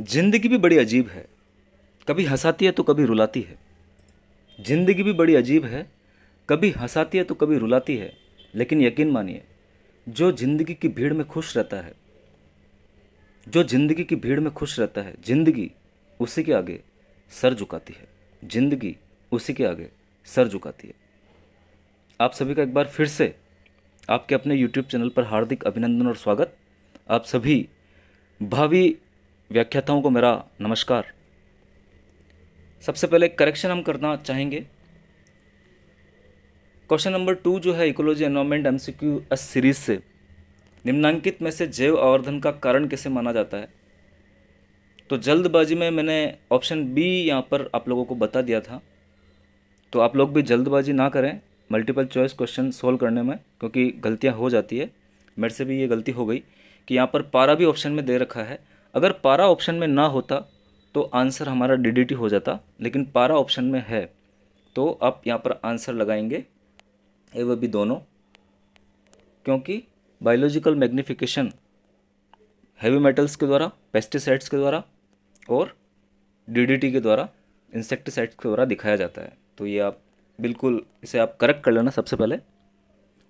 जिंदगी भी बड़ी अजीब है कभी हंसाती है तो कभी रुलाती है जिंदगी भी बड़ी अजीब है कभी हंसाती है तो कभी रुलाती है लेकिन यकीन मानिए जो जिंदगी की भीड़ में खुश रहता है जो जिंदगी की भीड़ में खुश रहता है जिंदगी उसी के आगे सर झुकाती है जिंदगी उसी के आगे सर झुकाती है आप सभी का एक बार फिर से आपके अपने YouTube चैनल पर हार्दिक अभिनंदन और स्वागत आप सभी भावी व्याख्याताओं को मेरा नमस्कार सबसे पहले करेक्शन हम करना चाहेंगे क्वेश्चन नंबर टू जो है ecology environment MCQs series से निम्नांकित में से जैव आवर्धन का कारण कैसे माना जाता है तो जल्दबाजी में मैंने ऑप्शन बी यहाँ पर आप लोगों को बता दिया था तो आप लोग भी जल्दबाजी ना करें मल्टीपल चॉइस क्वेश्चन सोल्व करने में क्योंकि गलतियाँ हो जाती है मेरे से भी ये गलती हो गई कि यहाँ पर पारा भी ऑप्शन में दे रखा है अगर पारा ऑप्शन में ना होता तो आंसर हमारा डी हो जाता लेकिन पारा ऑप्शन में है तो आप यहाँ पर आंसर लगाएंगे ए व बी दोनों क्योंकि बायोलॉजिकल मैग्निफिकेशन हैवी मेटल्स के द्वारा पेस्टिसाइड्स के द्वारा और डीडीटी के द्वारा इंसेक्टिसाइड्स के द्वारा दिखाया जाता है तो ये आप बिल्कुल इसे आप करेक्ट कर लेना सबसे पहले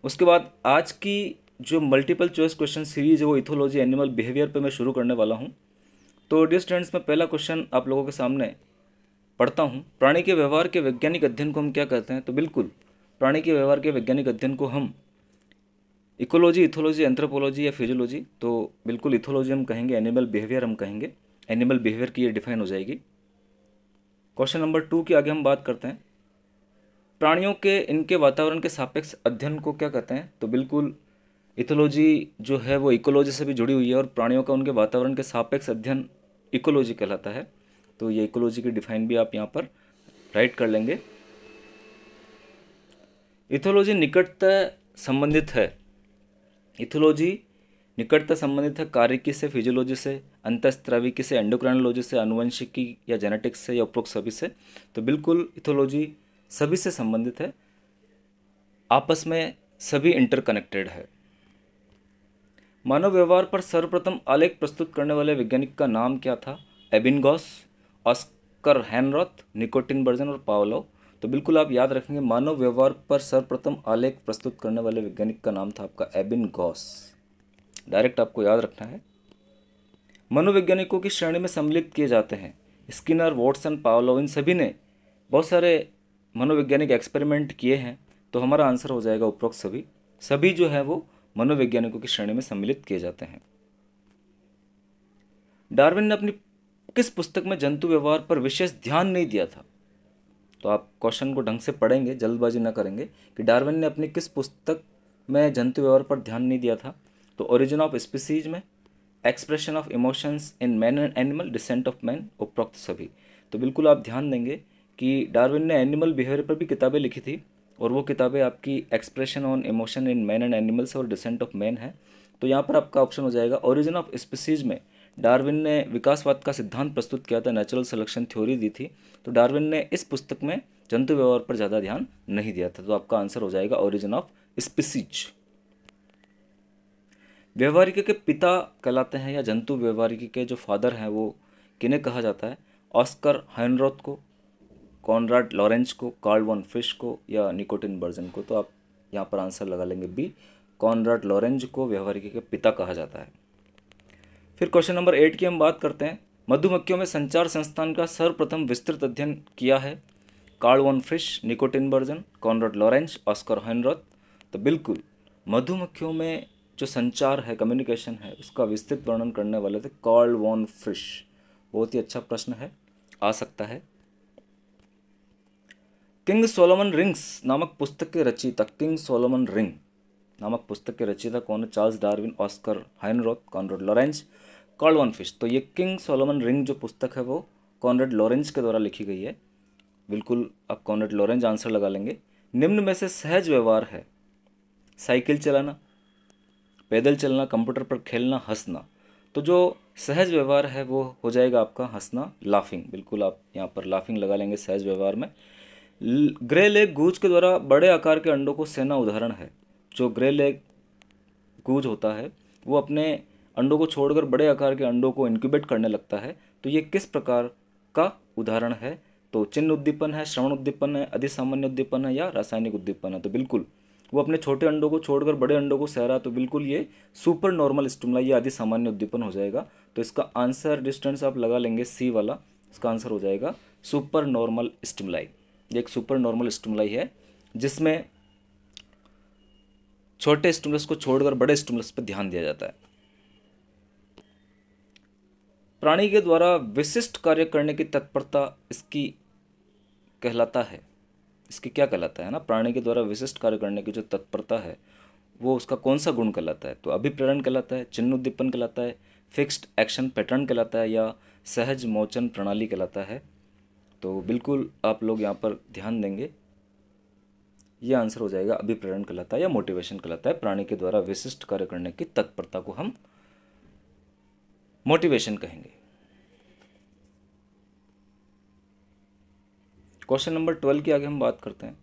उसके बाद आज की जो मल्टीपल चॉइस क्वेश्चन सीरीज है वो इथोलॉजी एनिमल बिहेवियर पे मैं शुरू करने वाला हूँ तो डियर स्टूडेंट्स मैं पहला क्वेश्चन आप लोगों के सामने पढ़ता हूँ प्राणी के व्यवहार के वैज्ञानिक अध्ययन को हम क्या कहते हैं तो बिल्कुल प्राणी के व्यवहार के वैज्ञानिक अध्ययन को हम इकोलॉजी इथोलॉजी एंथ्रोपोलॉजी या फिजियोलॉजी तो बिल्कुल इथोलॉजी हम कहेंगे एनिमल बिहेवियर हम कहेंगे एनिमल बिहेवियर की ये डिफाइन हो जाएगी क्वेश्चन नंबर टू की आगे हम बात करते हैं प्राणियों के इनके वातावरण के सापेक्ष अध्ययन को क्या कहते हैं तो बिल्कुल इथोलॉजी जो है वो इकोलॉजी से भी जुड़ी हुई है और प्राणियों का उनके वातावरण के सापेक्ष अध्ययन इकोलॉजी कहलाता है तो ये इकोलॉजी की डिफाइन भी आप यहाँ पर राइट कर लेंगे इथोलॉजी निकटतः संबंधित है इथोलॉजी निकटता संबंधित है कारिकी से फिजियोलॉजी से अंतस्त्राविकी से एंडोक्रोनोलॉजी से अनुवंशिकी या जेनेटिक्स से या उपरोक्त सभी से तो बिल्कुल इथोलॉजी सभी से संबंधित है आपस में सभी इंटरकनेक्टेड है मानव व्यवहार पर सर्वप्रथम आलेख प्रस्तुत करने वाले वैज्ञानिक का नाम क्या था एबिन गॉस ऑस्कर हैनरॉथ निकोटिन बर्जन और पावलो तो बिल्कुल आप याद रखेंगे मानव व्यवहार पर सर्वप्रथम आलेख प्रस्तुत करने वाले वैज्ञानिक का नाम था आपका एबिन गॉस डायरेक्ट आपको याद रखना है मनोवैज्ञानिकों की श्रेणी में सम्मिलित किए जाते हैं स्किनर वॉटसन पावलो इन सभी ने बहुत सारे मनोवैज्ञानिक एक्सपेरिमेंट किए हैं तो हमारा आंसर हो जाएगा उपरोक्त सभी सभी जो है वो मनोवैज्ञानिकों की श्रेणी में सम्मिलित किए जाते हैं डार्विन ने अपनी किस पुस्तक में जंतु व्यवहार पर विशेष ध्यान नहीं दिया था तो आप क्वेश्चन को ढंग से पढ़ेंगे जल्दबाजी ना करेंगे कि डार्विन ने अपनी किस पुस्तक में जंतु व्यवहार पर ध्यान नहीं दिया था तो ओरिजिन ऑफ स्पीसीज में expression of emotions in man and animal descent of man उपरोक्त सभी तो बिल्कुल आप ध्यान देंगे कि डार्विन ने एनिमल बिहेवियर पर भी किताबें लिखी थी और वो किताबें आपकी expression on emotion in man and animals और डिसेंट ऑफ मैन है तो यहाँ पर आपका ऑप्शन हो जाएगा ओरिजिन ऑफ स्पीसीज में डार्विन ने विकासवाद का सिद्धांत प्रस्तुत किया था नेचुरल सिलेक्शन थ्योरी दी थी तो डार्विन ने इस पुस्तक में जंतु व्यवहार पर ज़्यादा ध्यान नहीं दिया था तो आपका आंसर हो जाएगा ओरिजिन ऑफ स्पीसीज व्यवहारिक के पिता कहलाते हैं या जंतु व्यवहारिक के जो फादर हैं वो किन्हें कहा जाता है ऑस्कर हैनरोथ को कॉनराड लॉरेंस को कार्ल वन फिश को या निकोटिन बर्जन को तो आप यहाँ पर आंसर लगा लेंगे बी कॉनराड लॉरेंज को व्यवहारिकी के पिता कहा जाता है फिर क्वेश्चन नंबर एट की हम बात करते हैं मधुमक्खियों में संचार संस्थान का सर्वप्रथम विस्तृत अध्ययन किया है Karl von Frisch Niko Tinbergen Konrad Lorenz Oscar Heinroth तो बिल्कुल मधुमक्खियों में जो संचार है कम्युनिकेशन है उसका विस्तृत वर्णन करने वाले थे कार्ल वॉन फिश बहुत ही अच्छा प्रश्न है आ सकता है किंग सोलोमन रिंग्स नामक पुस्तक के रचयिता किंग सोलोमन रिंग नामक पुस्तक के रचयिता कौन है Charles Darwin Oscar Heinroth Konrad Lorenz von Frisch तो ये किंग सोलोमन रिंग जो पुस्तक है वो कॉनरेड लॉरेंस के द्वारा लिखी गई है बिल्कुल आप कॉनरेड लॉरेंस आंसर लगा लेंगे निम्न में से सहज व्यवहार है साइकिल चलाना पैदल चलना कंप्यूटर पर खेलना हंसना तो जो सहज व्यवहार है वो हो जाएगा आपका हंसना लाफिंग बिल्कुल आप यहाँ पर लाफिंग लगा लेंगे सहज व्यवहार में ग्रे लेग गूज के द्वारा बड़े आकार के अंडों को सेना उदाहरण है जो ग्रे लेग गूज होता है वो अपने अंडों को छोड़कर बड़े आकार के अंडों को इनक्यूबेट करने लगता है तो ये किस प्रकार का उदाहरण है तो चिन्ह उद्दीपन है श्रवण उद्दीपन है अधिसामान्य उद्दीपन है या रासायनिक उद्दीपन है तो बिल्कुल वो अपने छोटे अंडों को छोड़कर बड़े अंडों को सह रहा तो बिल्कुल ये सुपर नॉर्मल स्टूमला या अधिसामान्य सामान्य उद्दीपन हो जाएगा तो इसका आंसर डिस्टेंस आप लगा लेंगे सी वाला इसका आंसर हो जाएगा सुपर नॉर्मल स्टूमलाई एक सुपर नॉर्मल स्टिमुलाई है जिसमें छोटे स्टिमुलस को छोड़कर बड़े स्टिमुलस पर ध्यान दिया जाता है प्राणी के द्वारा विशिष्ट कार्य करने की तत्परता इसकी कहलाता है इसकी क्या कहलाता है ना प्राणी के द्वारा विशिष्ट कार्य करने की जो तत्परता है वो उसका कौन सा गुण कहलाता है तो अभिप्रेरण कहलाता है चिन्ह उद्दीपन कहलाता है फिक्स्ड एक्शन पैटर्न कहलाता है या सहज मोचन प्रणाली कहलाता है तो बिल्कुल आप लोग यहाँ पर ध्यान देंगे ये आंसर हो जाएगा अभिप्रेरण कहलाता है या मोटिवेशन कहलाता है प्राणी के द्वारा विशिष्ट कार्य करने की तत्परता को हम मोटिवेशन कहेंगे क्वेश्चन नंबर ट्वेल्व की आगे हम बात करते हैं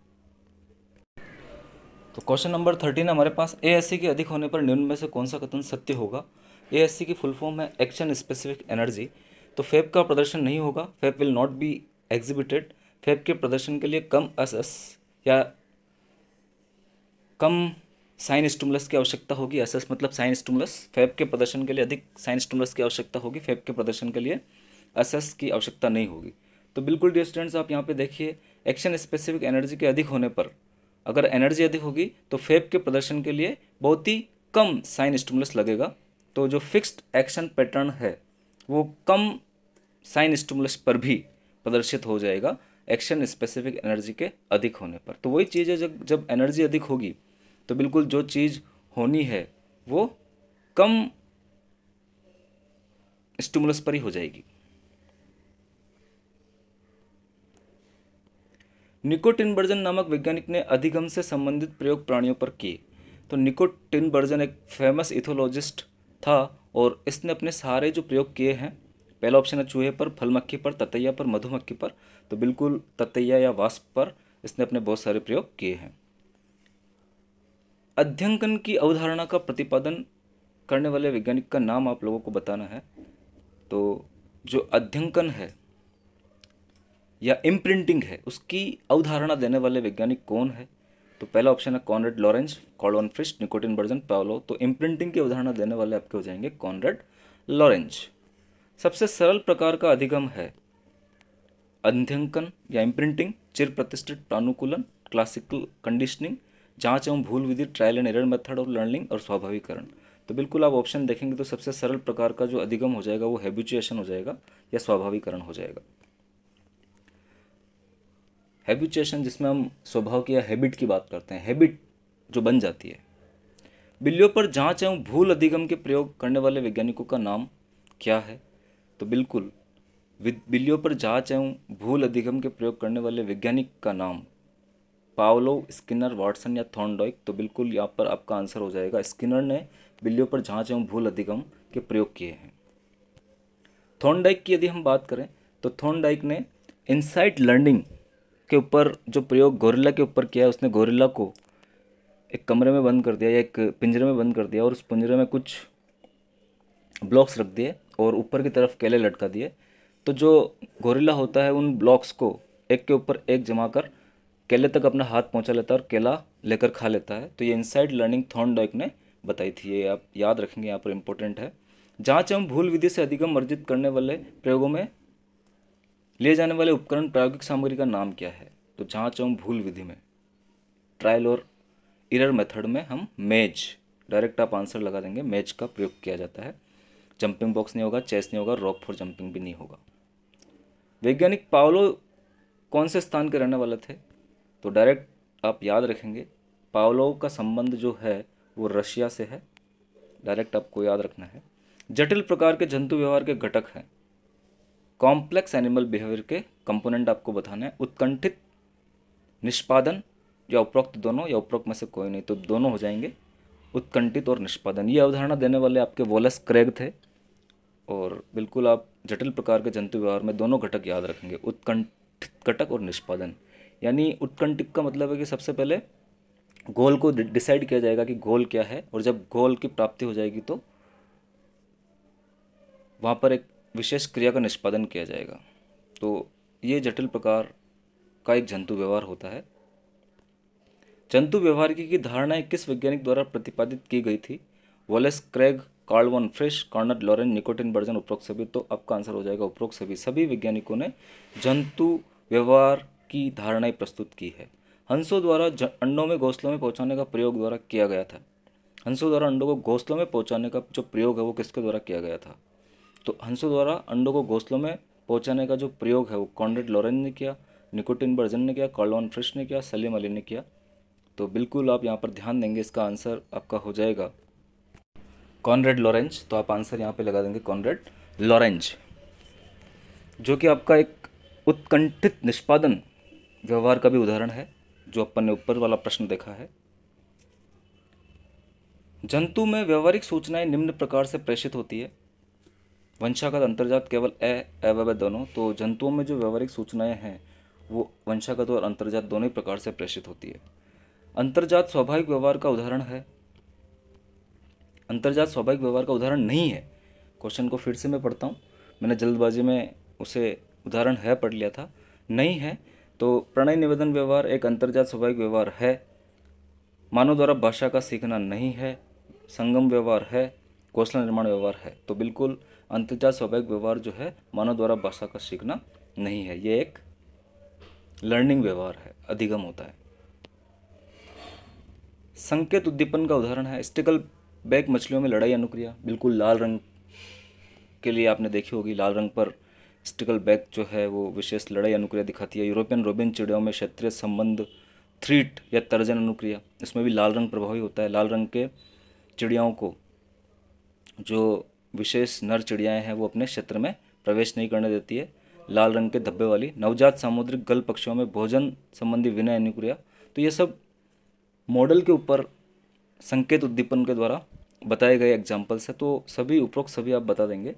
तो क्वेश्चन नंबर थर्टीन हमारे पास ए एस सी के अधिक होने पर निम्न में से कौन सा कथन सत्य होगा ए एस सी की फुल फॉर्म है एक्शन स्पेसिफिक एनर्जी तो फेप का प्रदर्शन नहीं होगा FAP will not be exhibited FAP के प्रदर्शन के लिए कम अस या कम साइन स्टूमलस की आवश्यकता होगी एस मतलब साइन स्टूमलस फेब के प्रदर्शन के लिए अधिक साइन स्टूमलस की आवश्यकता होगी फैब के प्रदर्शन के लिए एस की आवश्यकता नहीं होगी तो बिल्कुल डियर स्टूडेंट्स आप यहाँ पे देखिए एक्शन स्पेसिफिक एनर्जी के अधिक होने पर अगर एनर्जी अधिक होगी तो फेब के प्रदर्शन के लिए बहुत ही कम साइन स्टूमलस लगेगा तो जो फिक्स्ड एक्शन पैटर्न है वो कम साइन स्टूमलस पर भी प्रदर्शित हो जाएगा एक्शन स्पेसिफिक एनर्जी के अधिक होने पर तो वही चीज़ है जब जब एनर्जी अधिक होगी तो बिल्कुल जो चीज़ होनी है वो कम स्टिमुलस पर ही हो जाएगी निकोटिन वर्जन नामक वैज्ञानिक ने अधिगम से संबंधित प्रयोग प्राणियों पर किए तो निकोटिन वर्जन एक फेमस इथोलॉजिस्ट था और इसने अपने सारे जो प्रयोग किए हैं पहला ऑप्शन है चूहे पर फल मक्खी पर ततैया पर मधुमक्खी पर तो बिल्कुल ततैया या वास्प पर इसने अपने बहुत सारे प्रयोग किए हैं अध्यंकन की अवधारणा का प्रतिपादन करने वाले वैज्ञानिक का नाम आप लोगों को बताना है तो जो अध्यंकन है या इम्प्रिंटिंग है उसकी अवधारणा देने वाले वैज्ञानिक कौन है तो पहला ऑप्शन है Konrad Lorenz Karl von Frisch Niko Tinbergen Pavlov तो इम्प्रिंटिंग की अवधारणा देने वाले आपके हो जाएंगे कॉनरेड लॉरेंस सबसे सरल प्रकार का अधिगम है अध्यंकन या इम्प्रिंटिंग चिर प्रतिष्ठित प्रानुकूलन क्लासिकल कंडीशनिंग जांच एवं भूल विधि trial and error method of learning और स्वाभाविकरण तो बिल्कुल आप ऑप्शन देखेंगे तो सबसे सरल प्रकार का जो अधिगम हो जाएगा वो हैबिचुएशन हो जाएगा या स्वाभाविकरण हो जाएगा हैबिचुएशन जिसमें हम स्वभाव की या हैबिट की बात करते हैं हैबिट जो बन जाती है बिल्लियों पर जांच एवं भूल अधिगम के प्रयोग करने वाले वैज्ञानिकों का नाम क्या है तो बिल्कुल बिल्लियों पर जांच एवं भूल अधिगम के प्रयोग करने वाले वैज्ञानिक का नाम पावलो स्किनर वाटसन या थॉर्नडॉइक तो बिल्कुल यहाँ पर आपका आंसर हो जाएगा स्किनर ने बिल्लियों पर जांच एवं भूल अधिगम के प्रयोग किए हैं थॉन्डाइक की यदि हम बात करें तो थॉन्डाइक ने इनसाइट लर्निंग के ऊपर जो प्रयोग गोरिल्ला के ऊपर किया है उसने गोरिल्ला को एक कमरे में बंद कर दिया या एक पिंजरे में बंद कर दिया और उस पिंजरे में कुछ ब्लॉक्स रख दिए और ऊपर की तरफ केले लटका दिए तो जो गोरिल्ला होता है उन ब्लॉक्स को एक के ऊपर एक जमा कर केले तक अपना हाथ पहुंचा लेता है और केला लेकर खा लेता है तो ये इनसाइड लर्निंग थॉर्नडॉक ने बताई थी ये आप याद रखेंगे यहाँ पर इम्पोर्टेंट है जांच एवं भूल विधि से अधिगम अर्जित करने वाले प्रयोगों में लिए जाने वाले उपकरण प्रायोगिक सामग्री का नाम क्या है तो जांच एवं भूल विधि में ट्रायल और इरर मेथड में हम मेज डायरेक्ट आप आंसर लगा देंगे मेज का प्रयोग किया जाता है जंपिंग बॉक्स नहीं होगा चेस नहीं होगा रॉक फॉर जंपिंग भी नहीं होगा वैज्ञानिक पावलो कौन से स्थान के रहने वाले थे तो डायरेक्ट आप याद रखेंगे पावलो का संबंध जो है वो रशिया से है डायरेक्ट आपको याद रखना है जटिल प्रकार के जंतु व्यवहार के घटक हैं कॉम्प्लेक्स एनिमल बिहेवियर के कंपोनेंट आपको बताना है उत्कंठित निष्पादन या उपरोक्त दोनों या उपरोक्त में से कोई नहीं तो दोनों हो जाएंगे उत्कंठित और निष्पादन ये अवधारणा देने वाले आपके वोलस क्रेग थे और बिल्कुल आप जटिल प्रकार के जंतु व्यवहार में दोनों घटक याद रखेंगे उत्कंठित घटक और निष्पादन यानी उत्कंठिक का मतलब है कि सबसे पहले गोल को डिसाइड किया जाएगा कि गोल क्या है और जब गोल की प्राप्ति हो जाएगी तो वहाँ पर एक विशेष क्रिया का निष्पादन किया जाएगा तो ये जटिल प्रकार का एक जंतु व्यवहार होता है जंतु व्यवहार की धारणाएं किस वैज्ञानिक द्वारा प्रतिपादित की गई थी Wallace Craig Karl von Frisch Konrad Lorenz Niko Tinbergen उपरोक्त सभी तो आपका आंसर हो जाएगा उपरोक्त सभी सभी वैज्ञानिकों ने जंतु व्यवहार की धारणाएं प्रस्तुत की है हंसों द्वारा अंडों में घोंसलों में पहुंचाने का प्रयोग द्वारा किया गया था हंसों द्वारा अंडों को घोंसलों में पहुंचाने का जो प्रयोग है वो किसके द्वारा किया गया था तो हंसों द्वारा अंडों को घोंसलों में पहुंचाने का जो प्रयोग है वो कॉन्ड्रेड लॉरेंज ने किया निकोटिन बर्जन ने किया कॉलॉन फ्रिश ने किया सलीम अली ने किया तो बिल्कुल आप यहाँ पर ध्यान देंगे इसका आंसर आपका हो जाएगा कॉनरेड लॉरेंज तो आप आंसर यहाँ पे लगा देंगे कॉनरेड लॉरेंज जो कि आपका एक उत्कंठित निष्पादन व्यवहार का भी उदाहरण है जो अपन ने ऊपर वाला प्रश्न देखा है जंतु में व्यवहारिक सूचनाएं निम्न प्रकार से प्रेषित होती है वंशागत अंतर्जात केवल ए व दोनों तो जंतुओं में जो व्यवहारिक सूचनाएं हैं वो वंशागत और अंतर्जात दोनों ही प्रकार से प्रेषित होती है अंतर्जात स्वाभाविक व्यवहार का उदाहरण है अंतर्जात स्वाभाविक व्यवहार का उदाहरण नहीं है क्वेश्चन को फिर से मैं पढ़ता हूँ मैंने जल्दबाजी में उसे उदाहरण है पढ़ लिया था नहीं है तो प्रणय निवेदन व्यवहार एक अंतर्जात स्वाभाविक व्यवहार है मानव द्वारा भाषा का सीखना नहीं है संगम व्यवहार है कौशल निर्माण व्यवहार है तो बिल्कुल अंतर्जात स्वाभाविक व्यवहार जो है मानव द्वारा भाषा का सीखना नहीं है ये एक लर्निंग व्यवहार है अधिगम होता है संकेत उद्दीपन का उदाहरण है स्टिकल बैक मछलियों में लड़ाई अनुक्रिया बिल्कुल लाल रंग के लिए आपने देखी होगी लाल रंग पर स्टिकल बैक जो है वो विशेष लड़ाई अनुक्रिया दिखाती है यूरोपियन रोबिन चिड़ियों में क्षेत्रीय संबंध थ्रीट या तर्जन अनुक्रिया इसमें भी लाल रंग प्रभावी होता है लाल रंग के चिड़ियाओं को जो विशेष नर चिड़ियाएँ हैं वो अपने क्षेत्र में प्रवेश नहीं करने देती है लाल रंग के धब्बे वाली नवजात सामुद्रिक गल पक्षियों में भोजन संबंधी विनय अनुक्रिया तो ये सब मॉडल के ऊपर संकेत उद्दीपन के द्वारा बताए गए एग्जाम्पल्स है तो सभी उपरोक्त सभी आप बता देंगे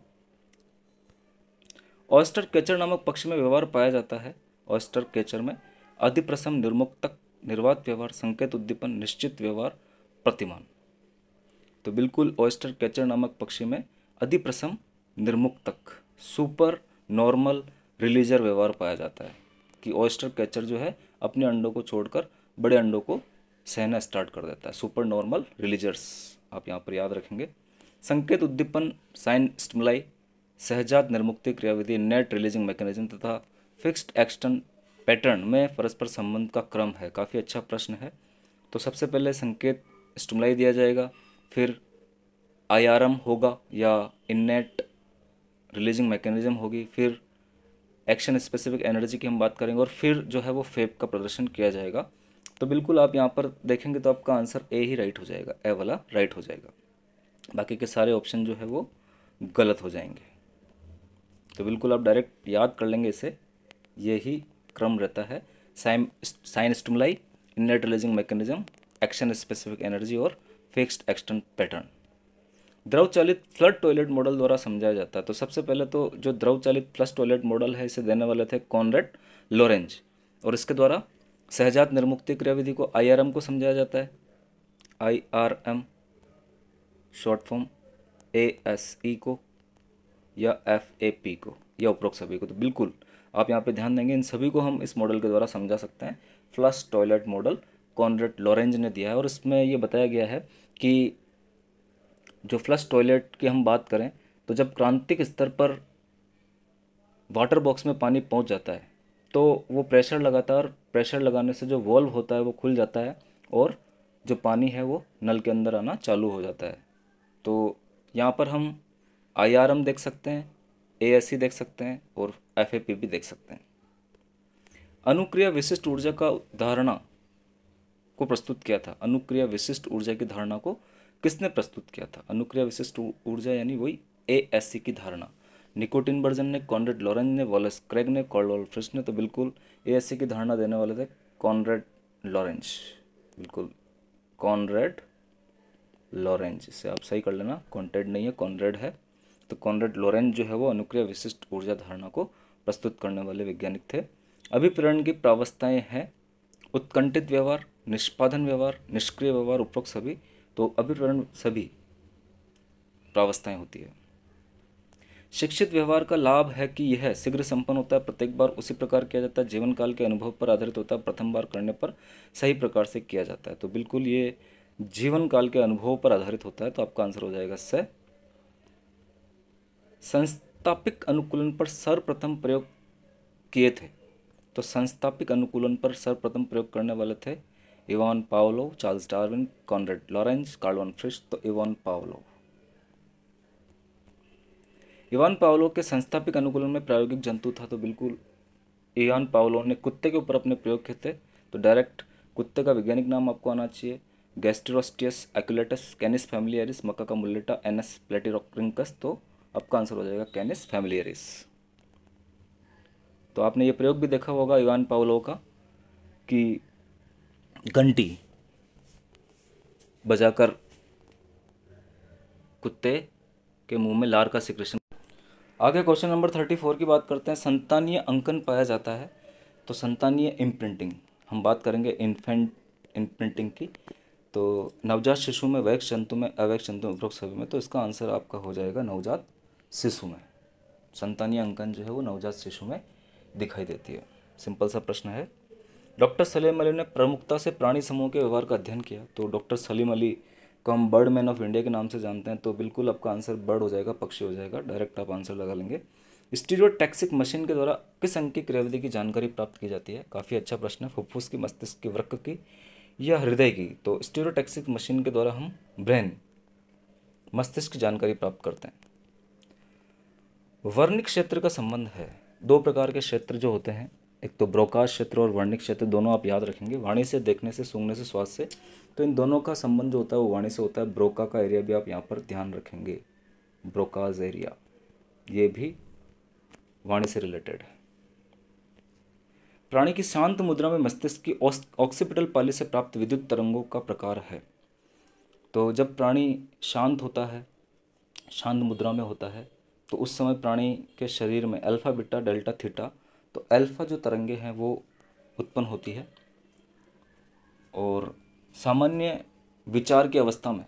ऑयस्टर केचर नामक पक्ष में व्यवहार पाया जाता है ऑयस्टर केचर में अधिप्रसम निर्मुक्तक निर्वात व्यवहार संकेत उद्दीपन निश्चित व्यवहार प्रतिमान तो बिल्कुल ऑयस्टर कैचर नामक पक्षी में अधिप्रसम निर्मुक्तक सुपर नॉर्मल रिलीजर व्यवहार पाया जाता है कि ऑयस्टर कैचर जो है अपने अंडों को छोड़कर बड़े अंडों को सहना स्टार्ट कर देता है सुपर नॉर्मल रिलीजर्स आप यहाँ पर याद रखेंगे संकेत उद्दीपन साइन स्टमलाई सहजात निर्मुक्ति क्रियाविधि नेट रिलीजिंग मैकेनिज्म तथा फिक्स्ड एक्सटर्न पैटर्न में परस्पर संबंध का क्रम है काफ़ी अच्छा प्रश्न है तो सबसे पहले संकेत स्टमलाई दिया जाएगा फिर आयारम होगा या इन्नेट रिलीजिंग मैकेनिज्म होगी फिर एक्शन स्पेसिफिक एनर्जी की हम बात करेंगे और फिर जो है वो फेप का प्रदर्शन किया जाएगा तो बिल्कुल आप यहाँ पर देखेंगे तो आपका आंसर ए ही राइट हो जाएगा ए वाला राइट हो जाएगा बाकी के सारे ऑप्शन जो है वो गलत हो जाएंगे तो बिल्कुल आप डायरेक्ट याद कर लेंगे इसे ये ही क्रम रहता है sign sign stimuli innate releasing mechanism action specific energy और फिक्स्ड एक्सटर्न पैटर्न द्रव चालित फ्लड टॉयलेट मॉडल द्वारा समझाया जाता है तो सबसे पहले तो जो द्रव चालित फ्लस टॉयलेट मॉडल है इसे देने वाले थे कॉनरेड लॉरेंज और इसके द्वारा सहजात निर्मुक्ति क्रियाविधि को आई को समझाया जाता है I R M short form A S E को या एफ ए पी को या उपरोक्त सभी को तो बिल्कुल आप यहाँ पे ध्यान देंगे इन सभी को हम इस मॉडल के द्वारा समझा सकते हैं flush toilet model Konrad Lorenz ने दिया है और इसमें ये बताया गया है कि जो फ्लश टॉयलेट की हम बात करें तो जब क्रांतिक स्तर पर वाटर बॉक्स में पानी पहुंच जाता है तो वो प्रेशर लगातार प्रेशर लगाने से जो वॉल्व होता है वो खुल जाता है और जो पानी है वो नल के अंदर आना चालू हो जाता है तो यहाँ पर हम आई आर एम देख सकते हैं ए एस सी देख सकते हैं और एफ ए पी भी देख सकते हैं अनुक्रिया विशिष्ट ऊर्जा का धारणा को प्रस्तुत किया था अनुक्रिया विशिष्ट ऊर्जा की धारणा को किसने प्रस्तुत किया था अनुक्रिया विशिष्ट ऊर्जा यानी वही ए एस सी की धारणा निकोटिन बर्जन ने कॉनरेड लॉरेंज ने वॉलेस क्रेग ने कॉर्डवॉल फ्रिश ने तो बिल्कुल एएससी की धारणा देने वाले थे कॉनरेड लॉरेंज बिल्कुल कॉनरेड लॉरेंज इसे आप सही कर लेना कॉन्टेड नहीं है कॉनरेड है तो कॉनरेड लॉरेंज जो है वो अनुक्रिया विशिष्ट ऊर्जा धारणा को प्रस्तुत करने वाले वैज्ञानिक थे अभिप्रेरण की प्रावस्थाएँ हैं उत्कंठित व्यवहार निष्पादन व्यवहार निष्क्रिय व्यवहार उपरोक्त सभी तो अभिप्रेरण सभी प्रावस्थाएँ होती है शिक्षित व्यवहार का लाभ है कि यह शीघ्र संपन्न होता है प्रत्येक बार उसी प्रकार किया जाता है जीवन काल के अनुभव पर आधारित होता है प्रथम बार करने पर सही प्रकार से किया जाता है तो बिल्कुल ये जीवन काल के अनुभव पर आधारित होता है तो आपका आंसर हो जाएगा स संस्थापिक अनुकूलन पर सर्वप्रथम प्रयोग किए थे तो संस्थापिक अनुकूलन पर सर्वप्रथम प्रयोग करने वाले थे Ivan Pavlov Charles Darwin Konrad Lorenz Karl von Frisch तो इवान पावलो इवान पावलो के संस्थापिक अनुकूलन में प्रायोगिक जंतु था तो बिल्कुल इवान पावलो ने कुत्ते के ऊपर अपने प्रयोग किए थे तो डायरेक्ट कुत्ते का वैज्ञानिक नाम आपको आना चाहिए गैस्ट्रोस्टियस एक्यूलेटस कैनिस फैमिलियरिस मक्का का मुलेटा एनस प्लेटिरोक्रिंकस तो आपका आंसर हो जाएगा कैनिस फैमिलियरिस तो आपने ये प्रयोग भी देखा होगा इवान पावलो का कि घंटी बजाकर कुत्ते के मुंह में लार का सिक्रेशन आगे क्वेश्चन नंबर थर्टी फोर की बात करते हैं संतानीय अंकन पाया जाता है तो संतानीय इम्प्रिंटिंग हम बात करेंगे इन्फेंट इम्प्रिंटिंग की तो नवजात शिशु में वैक्स जंतु में अवैक्ष जंतु में उपरोक्त सभी में तो इसका आंसर आपका हो जाएगा नवजात शिशु में संतानीय अंकन जो है वो नवजात शिशु में दिखाई देती है सिंपल सा प्रश्न है डॉक्टर सलीम अली ने प्रमुखता से प्राणी समूह के व्यवहार का अध्ययन किया तो डॉक्टर सलीम अली को हम बर्ड मैन ऑफ इंडिया के नाम से जानते हैं तो बिल्कुल आपका आंसर बर्ड हो जाएगा पक्षी हो जाएगा डायरेक्ट आप आंसर लगा लेंगे स्टीरियो टैक्सिक मशीन के द्वारा किस अंक की क्रियाविधि की जानकारी प्राप्त की जाती है काफ़ी अच्छा प्रश्न है फुफ्फुस की मस्तिष्क की वृक्क की या हृदय की तो टैक्सिक मशीन के द्वारा हम ब्रेन मस्तिष्क की जानकारी प्राप्त करते हैं वर्णिक क्षेत्र का संबंध है दो प्रकार के क्षेत्र जो होते हैं एक तो ब्रोकाश क्षेत्र और वर्णिक क्षेत्र दोनों आप याद रखेंगे वाणी से देखने से सूंघने से स्वास्थ्य से तो इन दोनों का संबंध जो होता है वो वाणी से होता है ब्रोका का एरिया भी आप यहाँ पर ध्यान रखेंगे ब्रोकाज एरिया ये भी वाणी से रिलेटेड है प्राणी की शांत मुद्रा में मस्तिष्क की ऑक्सीपिटल पाली से प्राप्त विद्युत तरंगों का प्रकार है तो जब प्राणी शांत होता है शांत मुद्रा में होता है तो उस समय प्राणी के शरीर में अल्फ़ा बिट्टा डेल्टा थीटा तो अल्फ़ा जो तरंगे हैं वो उत्पन्न होती है और सामान्य विचार की अवस्था में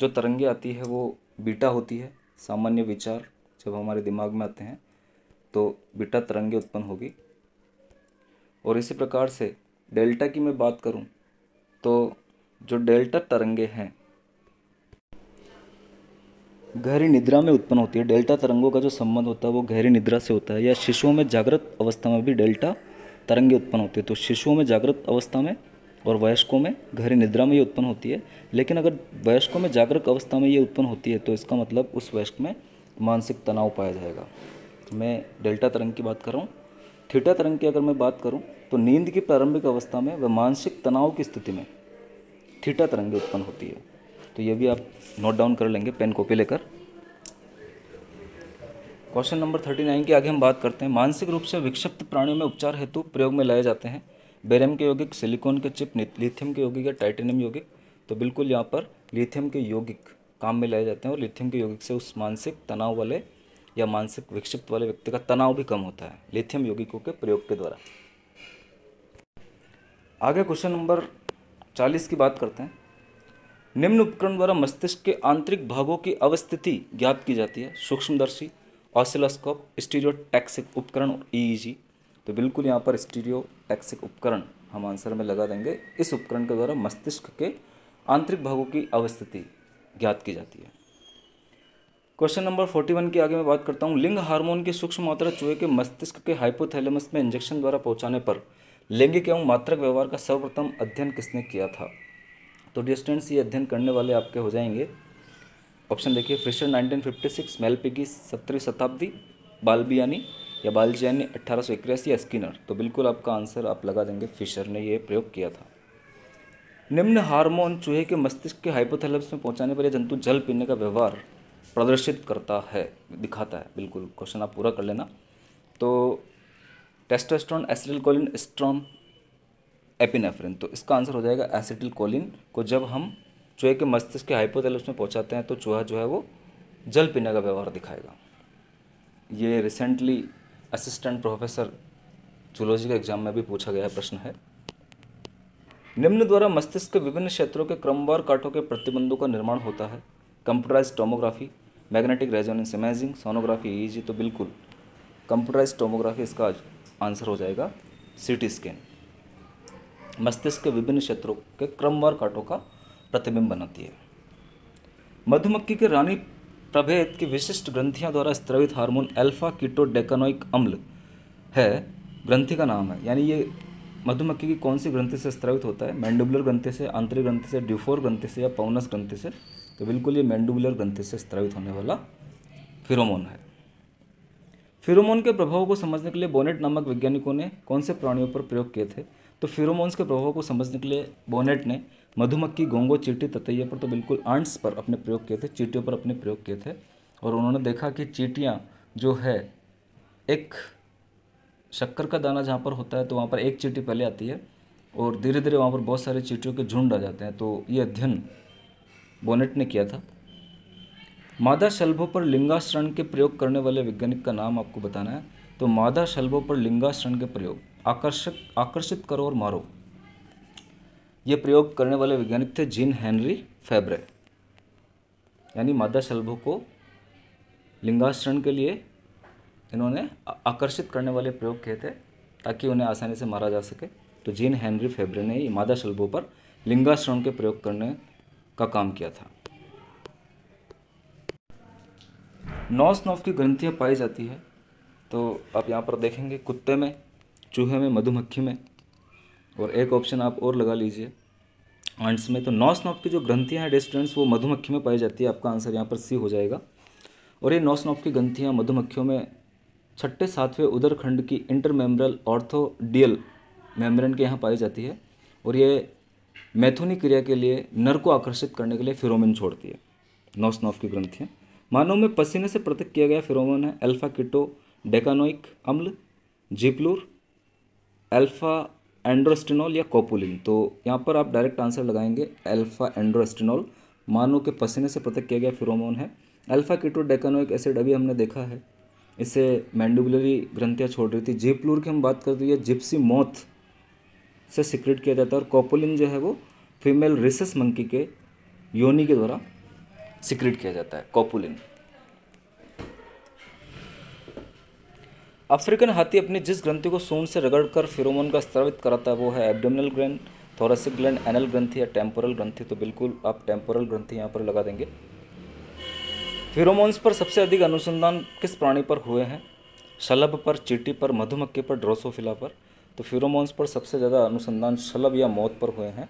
जो तरंगे आती है वो बीटा होती है सामान्य विचार जब हमारे दिमाग में आते हैं तो बीटा तरंगे उत्पन्न होगी और इसी प्रकार से डेल्टा की मैं बात करूं तो जो डेल्टा तरंगे हैं गहरी निद्रा में उत्पन्न होती है डेल्टा तरंगों का जो संबंध होता है वो गहरी निद्रा से होता है या शिशुओं में जागृत अवस्था में भी डेल्टा तरंगे उत्पन्न होती है तो शिशुओं में जागृत अवस्था में और वयस्कों में गहरी निद्रा में ये उत्पन्न होती है लेकिन अगर वयस्कों में जागरूक अवस्था में ये उत्पन्न होती है तो इसका मतलब उस वयस्क में मानसिक तनाव पाया जाएगा मैं डेल्टा तरंग की बात कर रहा हूँ थीटा तरंग की अगर मैं बात करूँ तो नींद की प्रारंभिक अवस्था में व मानसिक तनाव की स्थिति में थीटा तरंग उत्पन्न होती है तो ये भी आप नोट डाउन कर लेंगे पेन कॉपी लेकर क्वेश्चन नंबर थर्टी नाइन की आगे हम बात करते हैं मानसिक रूप से विक्षिप्त प्राणियों में उपचार हेतु प्रयोग में लाए जाते हैं बेरम के यौगिक सिलिकॉन के चिप लिथियम के यौगिक या टाइटेनियम यौगिक तो बिल्कुल यहाँ पर लिथियम के यौगिक काम में लाए जाते हैं और लिथियम के यौगिक से उस मानसिक तनाव वाले या मानसिक विक्षिप्त वाले व्यक्ति का तनाव भी कम होता है लिथियम यौगिकों के प्रयोग के द्वारा आगे क्वेश्चन नंबर चालीस की बात करते हैं निम्न उपकरण द्वारा मस्तिष्क के आंतरिक भागों की अवस्थिति ज्ञात की जाती है सूक्ष्मदर्शी ऑसिलोस्कोप स्टीरियोटैक्सिक उपकरण और ईईजी e e तो बिल्कुल यहाँ पर स्टीरियो टैक्सिक उपकरण हम आंसर में लगा देंगे इस उपकरण के द्वारा मस्तिष्क के आंतरिक भागों की अवस्थिति ज्ञात की जाती है क्वेश्चन नंबर फोर्टी वन की आगे मैं बात करता हूँ लिंग हार्मोन की सूक्ष्म मात्रा चूहे के मस्तिष्क के हाइपोथैलेमस में इंजेक्शन द्वारा पहुँचाने पर लैंगिक एवं मात्रक व्यवहार का सर्वप्रथम अध्ययन किसने किया था तो डिस्टेंट्स ये अध्ययन करने वाले आपके हो जाएंगे ऑप्शन देखिए फ्रिशर 1956 मेलपिगी सत्रहवीं शताब्दी बालबियानी या बालजैन ने अट्ठारह सौ इक्यासी या स्किनर तो बिल्कुल आपका आंसर आप लगा देंगे फिशर ने यह प्रयोग किया था निम्न हार्मोन चूहे के मस्तिष्क के हाइपोथैलेमस में पहुंचाने पर यह जंतु जल पीने का व्यवहार प्रदर्शित करता है दिखाता है बिल्कुल क्वेश्चन आप पूरा कर लेना तो टेस्टोस्ट्रॉन एसिटिलकोलिन स्ट्रॉन एपिनेफ्रिन तो इसका आंसर हो जाएगा कोलिन को जब हम चूहे के मस्तिष्क के हाइपोथैलेमस में पहुंचाते हैं तो चूहा जो है वो जल पीने का व्यवहार दिखाएगा ये रिसेंटली असिस्टेंट प्रोफेसर जूलॉजी के एग्जाम में भी पूछा गया प्रश्न है निम्न द्वारा मस्तिष्क के विभिन्न क्षेत्रों के क्रमवार काटों के प्रतिबंधों का निर्माण होता है computerise tomography magnetic resonance imaging sonography EEG तो बिल्कुल कंप्यूटराइज टोमोग्राफी इसका आंसर हो जाएगा सीटी स्कैन मस्तिष्क के विभिन्न क्षेत्रों के क्रमवार काटों का प्रतिबिंब बनाती है मधुमक्खी के रानी प्रभेद की विशिष्ट ग्रंथियां द्वारा स्त्रवित हार्मोन अल्फा कीटोडेकानोइक अम्ल है ग्रंथि का नाम है यानी ये मधुमक्खी की कौन सी ग्रंथि से स्त्रवित होता है मैंडुबुलर ग्रंथि से आंतरिक ग्रंथि से ड्यूफोर ग्रंथि से या पौनस ग्रंथि से तो बिल्कुल ये मैंडुबुलर ग्रंथि से स्त्रवित होने वाला फिरोमोन है फिरोमोन के प्रभाव को समझने के लिए बोनेट नामक वैज्ञानिकों ने कौन से प्राणियों पर प्रयोग किए थे तो फेरोमोन्स के प्रभाव को समझने के लिए बोनेट ने मधुमक्खी गोंगो चीटी ततैये पर तो बिल्कुल आंट्स पर अपने प्रयोग किए थे चीटियों पर अपने प्रयोग किए थे और उन्होंने देखा कि चीटियाँ जो है एक शक्कर का दाना जहाँ पर होता है तो वहाँ पर एक चीटी पहले आती है और धीरे धीरे वहाँ पर बहुत सारे चीटियों के झुंड आ जाते हैं तो ये अध्ययन बोनेट ने किया था मादा शल्भों पर लिंगाश्रण के प्रयोग करने वाले वैज्ञानिक का नाम आपको बताना है तो मादा शल्भों पर लिंगाश्रण के प्रयोग आकर्षक आकर्षित करो और मारो ये प्रयोग करने वाले वैज्ञानिक थे जिन हेनरी फेब्रे यानी मादा शलभों को लिंगाश्रण के लिए इन्होंने आकर्षित करने वाले प्रयोग किए थे ताकि उन्हें आसानी से मारा जा सके तो जीन हेनरी फेब्रे ने मादा शल्भों पर लिंगाश्रण के प्रयोग करने का काम किया था नौ नौफ की ग्रंथियाँ पाई जाती है तो आप यहाँ पर देखेंगे कुत्ते में चूहे में मधुमक्खी में और एक ऑप्शन आप और लगा लीजिए आंट्स में तो नॉस नॉप की जो ग्रंथियाँ हैं डेस्टूडेंट्स वो मधुमक्खी में पाई जाती है आपका आंसर यहाँ पर सी हो जाएगा और ये नॉस नॉप की ग्रंथियाँ मधुमक्खियों में छठे सातवें उदर खंड की इंटरमेम्ब्रल ऑर्थोडियल मेम्ब्रेन के यहाँ पाई जाती है और ये मैथुनी क्रिया के लिए नर को आकर्षित करने के लिए फिरोमिन छोड़ती है नौ नॉफ की ग्रंथियाँ मानव में पसीने से पृथक किया गया फिरोमिन है अल्फा किटो डेकानोइक अम्ल जिप्लूर अल्फ़ा एंड्रोस्टेनॉल या कोपुलिन तो यहाँ पर आप डायरेक्ट आंसर लगाएंगे अल्फ़ा एंड्रोस्टेनॉल मानव के पसीने से पृथक किया गया फिरोमोन है अल्फ़ा कीटोडेकानोइक एसिड अभी हमने देखा है इसे मैंडुबुलरी ग्रंथियाँ छोड़ रही थी जिपलूर की हम बात करते हैं जिप्सी मोथ से सिक्रेट किया जाता है और कोपोलिन जो है वो फीमेल रिसस मंकी के योनी के द्वारा सिक्रेट किया जाता है कोपुलिन अफ्रीकन हाथी अपने जिस ग्रंथि को सोन से रगड़कर फेरोमोन का स्त्रवित कराता है वो है abdominal gland thoracic gland anal ग्रंथि या टेम्पोरल ग्रंथि तो बिल्कुल आप टेम्पोरल ग्रंथि यहाँ पर लगा देंगे फेरोमोन्स पर सबसे अधिक अनुसंधान किस प्राणी पर हुए हैं शलभ पर चीटी पर मधुमक्खी पर ड्रोसोफिला पर तो फेरोमोन्स पर सबसे ज़्यादा अनुसंधान शलभ या मौत पर हुए हैं